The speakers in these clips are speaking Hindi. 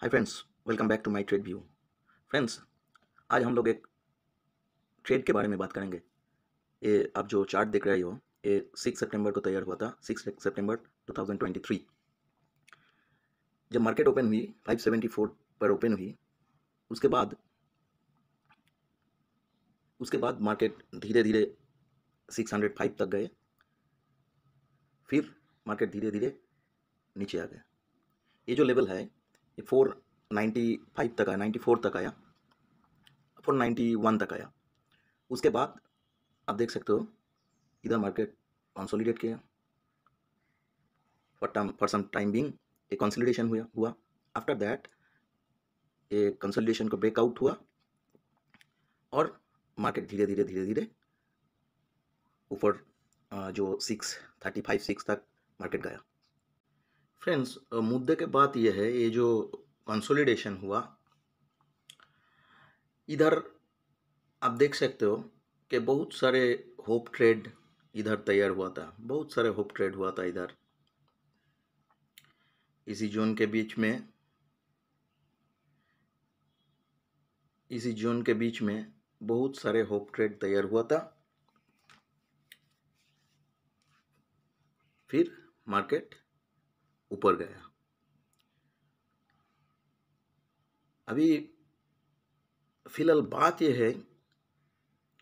hi friends welcome back to my trade view friends आज हम लोग एक ट्रेड के बारे में बात करेंगे ये आप जो चार्ट देख रहे हो ये सिक्स सितंबर को तैयार हुआ था सिक्स सितंबर 2023 जब मार्केट ओपन हुई 574 पर ओपन हुई उसके बाद उसके बाद मार्केट धीरे धीरे 605 तक गए फिर मार्केट धीरे धीरे नीचे आ गए ये जो लेवल है ये फोर नाइन्टी फाइव तक आया नाइन्टी फोर तक आया फोर नाइन्टी वन तक आया उसके बाद आप देख सकते हो इधर मार्केट कंसोलिडेट किया for time for some time being ये कंसोलिडेशन हुआ हुआ आफ्टर दैट ये कंसोलिडेशन को ब्रेकआउट हुआ और मार्केट धीरे धीरे धीरे धीरे ऊपर जो सिक्स थर्टी फाइव सिक्स तक मार्केट गया फ्रेंड्स मुद्दे के बात यह है ये जो कंसोलिडेशन हुआ इधर आप देख सकते हो कि बहुत सारे होप ट्रेड इधर तैयार हुआ था बहुत सारे होप ट्रेड हुआ था इधर इसी जोन के बीच में इसी जोन के बीच में बहुत सारे होप ट्रेड तैयार हुआ था फिर मार्केट ऊपर गया अभी फिलहाल बात यह है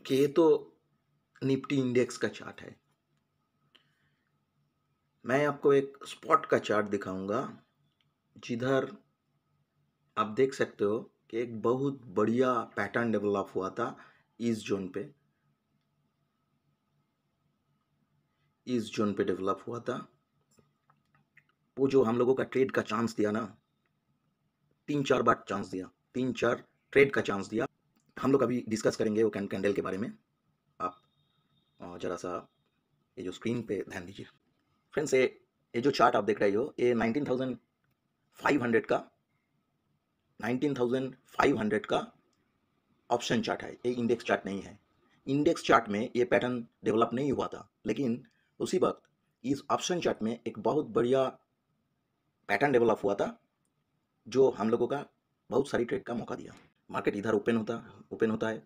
कि ये तो निफ्टी इंडेक्स का चार्ट है मैं आपको एक स्पॉट का चार्ट दिखाऊंगा जिधर आप देख सकते हो कि एक बहुत बढ़िया पैटर्न डेवलप हुआ था इस जोन पे इस जोन पे डेवलप हुआ था वो जो हम लोगों का ट्रेड का चांस दिया ना तीन चार बार चांस दिया तीन चार ट्रेड का चांस दिया हम लोग अभी डिस्कस करेंगे वो कैन कैंडल के बारे में आप ज़रा सा ये जो स्क्रीन पे ध्यान दीजिए फ्रेंड्स ये ये जो चार्ट आप देख रहे हो ये 19,500 का 19,500 का ऑप्शन चार्ट है ये इंडेक्स चार्ट नहीं है इंडेक्स चार्ट में ये पैटर्न डेवलप नहीं हुआ था लेकिन उसी वक्त इस ऑप्शन चार्ट में एक बहुत बढ़िया पैटर्न डेवलप हुआ था जो हम लोगों का बहुत सारी ट्रेड का मौका दिया मार्केट इधर ओपन होता ओपन होता है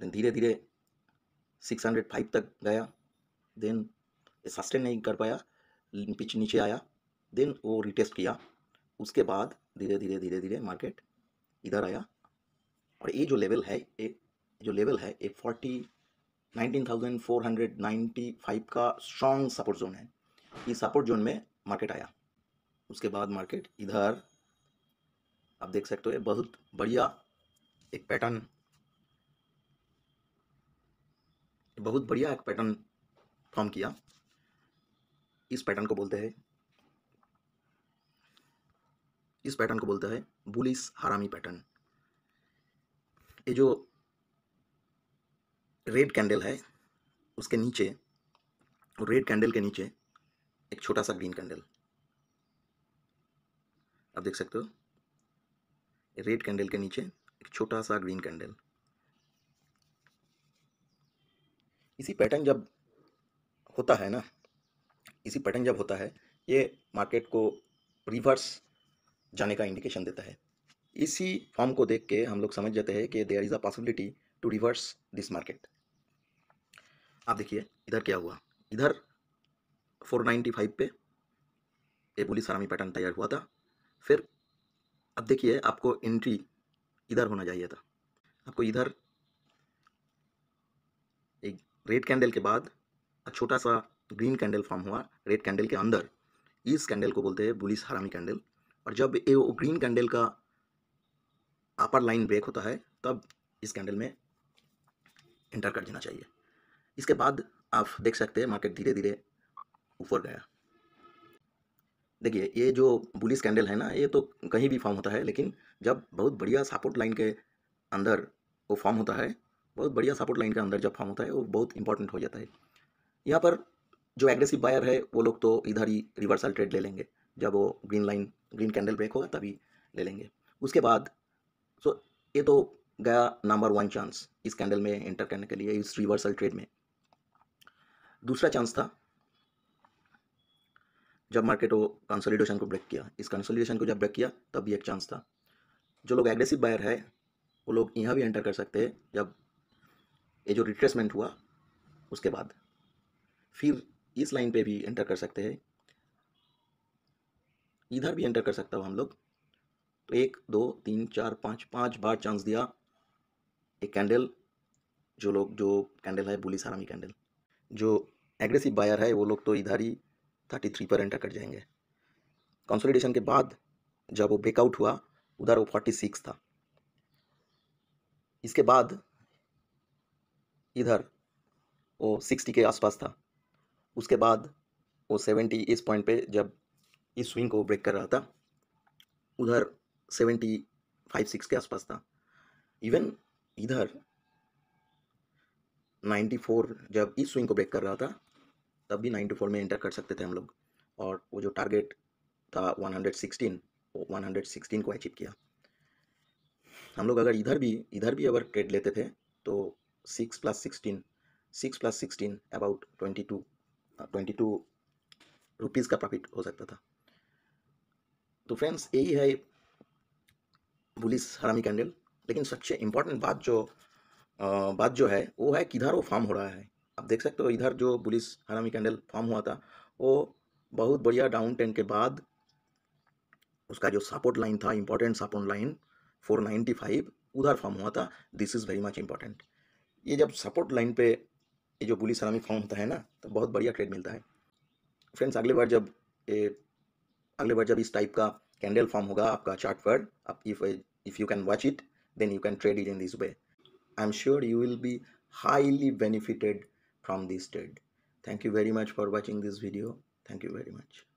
देन धीरे धीरे 605 तक गया देन सस्टेन नहीं कर पाया पिच नीचे आया देन वो रिटेस्ट किया उसके बाद धीरे धीरे धीरे धीरे मार्केट इधर आया और ये जो लेवल है ये जो लेवल है ये forty nineteen thousand four hundred ninety five का स्ट्रॉन्ग सपोर्ट जोन है इस सपोर्ट जोन में मार्केट आया उसके बाद मार्केट इधर आप देख सकते हो बहुत बढ़िया एक पैटर्न बहुत बढ़िया एक पैटर्न फॉर्म किया इस पैटर्न को बोलते हैं इस पैटर्न को बोलते हैं बुलिस हरामी पैटर्न ये जो रेड कैंडल है उसके नीचे रेड कैंडल के नीचे एक छोटा सा ग्रीन कैंडल आप देख सकते हो रेड कैंडल के नीचे एक छोटा सा ग्रीन कैंडल इसी पैटर्न जब होता है ना इसी पैटर्न जब होता है ये मार्केट को रिवर्स जाने का इंडिकेशन देता है इसी फॉर्म को देख के हम लोग समझ जाते हैं कि there is a possibility to reverse this market आप देखिए इधर क्या हुआ इधर 495 पे ये पुलिस हरामी पैटर्न तैयार हुआ था फिर अब देखिए आपको एंट्री इधर होना चाहिए था आपको इधर एक रेड कैंडल के बाद छोटा सा ग्रीन कैंडल फॉर्म हुआ रेड कैंडल के अंदर इस कैंडल को बोलते हैं बुलिस हरामी कैंडल और जब ये वो ग्रीन कैंडल का अपर लाइन ब्रेक होता है तब इस कैंडल में एंटर कर देना चाहिए इसके बाद आप देख सकते हैं मार्केट धीरे धीरे ऊपर गया देखिए ये जो पुलिस कैंडल है ना ये तो कहीं भी फॉर्म होता है लेकिन जब बहुत बढ़िया सपोर्ट लाइन के अंदर वो फॉर्म होता है बहुत बढ़िया सपोर्ट लाइन के अंदर जब फॉर्म होता है वो बहुत इंपॉर्टेंट हो जाता है यहाँ पर जो एग्रेसिव बायर है वो लोग तो इधर ही रिवर्सल ट्रेड ले लेंगे जब वो green line green candle break होगा तभी ले लेंगे उसके बाद सो ये तो गया नंबर वन चांस इस कैंडल में एंटर करने के लिए इस रिवर्सल ट्रेड में दूसरा चांस था जब मार्केट वो कंसोलिडेशन को ब्रेक किया इस कंसोलिडेशन को जब ब्रेक किया तब भी एक चांस था जो लोग एग्रेसिव बायर है वो लोग यहाँ भी एंटर कर सकते हैं जब ये जो रिट्रेसमेंट हुआ उसके बाद फिर इस लाइन पे भी एंटर कर सकते हैं इधर भी एंटर कर सकता हूँ हम लोग तो एक दो तीन चार पाँच पाँच बार चांस दिया एक कैंडल जो लोग जो कैंडल है बुलिस हरामी कैंडल जो एग्रेसिव बायर है वो लोग तो इधर ही थर्टी थ्री पर एंटर कर जाएंगे कंसोलिडेशन के बाद जब वो ब्रेकआउट हुआ उधर वो फोर्टी सिक्स था इसके बाद इधर वो सिक्सटी के आसपास था उसके बाद वो सेवेंटी इस पॉइंट पे जब इस स्विंग को ब्रेक कर रहा था उधर सेवेंटी फाइव सिक्स के आसपास था इवन इधर नाइन्टी फोर जब इस स्विंग को ब्रेक कर रहा था तब भी नाइन्टी फोर में इंटर कर सकते थे हम लोग और वो जो टारगेट था वन हंड्रेड सिक्सटीन वो वन हंड्रेड सिक्सटीन को अचीव किया हम लोग अगर इधर भी इधर भी अगर ट्रेड लेते थे तो six plus sixteen six plus sixteen about twenty two twenty two rupees का प्रॉफिट हो सकता था तो फ्रेंड्स यही है पुलिस हरामी कैंडल लेकिन सबसे इम्पॉर्टेंट बात जो आ, बात जो है वो है किधर वो फार्म हो रहा है आप देख सकते हो इधर जो पुलिस हरामी कैंडल फॉर्म हुआ था वो बहुत बढ़िया डाउन टेन के बाद उसका जो सपोर्ट लाइन था इम्पोर्टेंट सपोर्ट लाइन 495 उधर फॉर्म हुआ था this is very much important ये जब सपोर्ट लाइन पे ये जो पुलिस हरामी फॉर्म होता है ना तो बहुत बढ़िया ट्रेड मिलता है फ्रेंड्स अगले बार जब ए, अगले बार जब इस टाइप का कैंडल फॉर्म होगा आपका चार्ट वर्ड आप if if you can watch it then you can trade it in this way I am sure you will be highly benefited from this state thank you very much for watching this video thank you very much